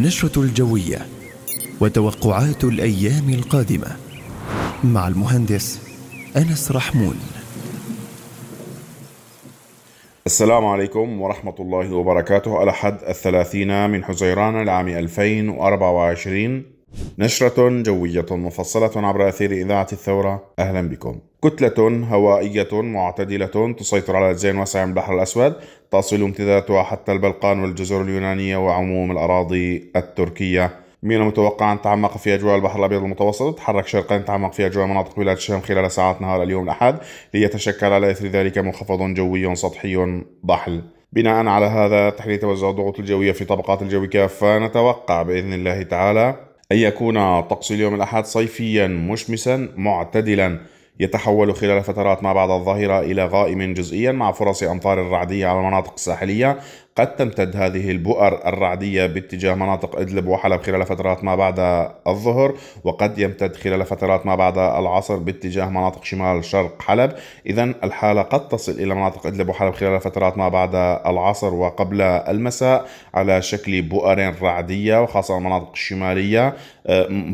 النشرة الجوية وتوقعات الأيام القادمة مع المهندس أنس رحمون السلام عليكم ورحمة الله وبركاته الأحد الثلاثين من حزيران العام 2024 نشرة جوية مفصلة عبر أثير إذاعة الثورة أهلا بكم كتلة هوائية معتدلة تسيطر على أجزاء واسعة من البحر الأسود تصل امتدادها حتى البلقان والجزر اليونانية وعموم الأراضي التركية من المتوقع أن تعمق في أجواء البحر الأبيض المتوسط تحرك شرقا تعمق في أجواء مناطق بلاد الشام خلال ساعات نهار اليوم الأحد ليتشكل على إثر ذلك منخفض جوي سطحي ضحل بناء على هذا تحليل توزع الضغوط الجوية في طبقات الجو كافة نتوقع بإذن الله تعالى أن يكون طقس اليوم الأحد صيفيا مشمسا معتدلا يتحول خلال فترات ما بعد الظهيرة إلى غائم جزئيا مع فرص أمطار رعدية على المناطق الساحلية قد تمتد هذه البؤر الرعدية باتجاه مناطق إدلب وحلب خلال فترات ما بعد الظهر وقد يمتد خلال فترات ما بعد العصر باتجاه مناطق شمال شرق حلب إذا الحالة قد تصل إلى مناطق إدلب وحلب خلال فترات ما بعد العصر وقبل المساء على شكل بؤر رعدية وخاصة المناطق الشمالية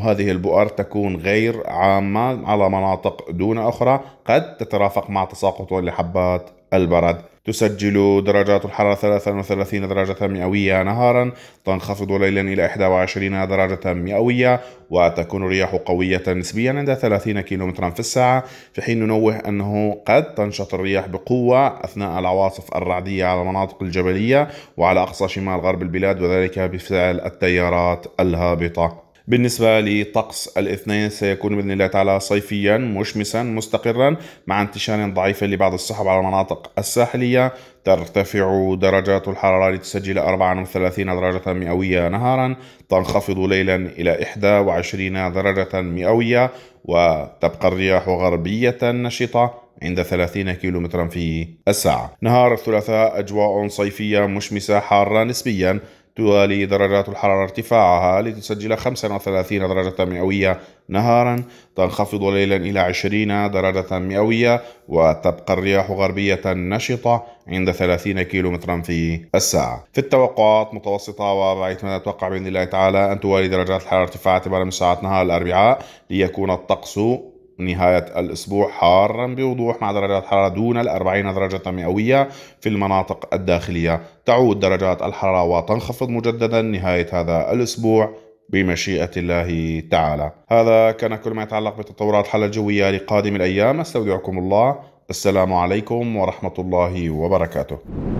هذه البؤر تكون غير عامة على مناطق دون أخرى قد تترافق مع تساقط لحبات البرد تسجل درجات الحرارة 33 درجة مئوية نهارا تنخفض ليلا إلى 21 درجة مئوية وتكون الرياح قوية نسبيا عند 30 كم في الساعة في حين ننوه أنه قد تنشط الرياح بقوة أثناء العواصف الرعدية على المناطق الجبلية وعلى أقصى شمال غرب البلاد وذلك بفعل التيارات الهابطة بالنسبة لطقس الاثنين سيكون بإذن الله تعالى صيفيا مشمسا مستقرا مع انتشار ضعيف لبعض السحب على المناطق الساحلية ترتفع درجات الحرارة لتسجل 34 درجة مئوية نهارا تنخفض ليلا إلى 21 درجة مئوية وتبقى الرياح غربية نشطة عند 30 كيلومترا في الساعة نهار الثلاثاء أجواء صيفية مشمسة حارة نسبيا توالي درجات الحرارة ارتفاعها لتسجل 35 درجة مئوية نهارا تنخفض ليلا إلى 20 درجة مئوية وتبقى الرياح غربية نشطة عند 30 كيلومترا في الساعة في التوقعات متوسطة وبعيد ما نتوقع بإذن الله تعالى أن توالي درجات الحرارة ارتفاعها اعتبارا من ساعة نهار الأربعاء ليكون الطقس نهاية الأسبوع حارا بوضوح مع درجات حرارة دون الأربعين درجة مئوية في المناطق الداخلية تعود درجات الحرارة وتنخفض مجددا نهاية هذا الأسبوع بمشيئة الله تعالى هذا كان كل ما يتعلق بتطورات الحالة الجوية لقادم الأيام أستودعكم الله السلام عليكم ورحمة الله وبركاته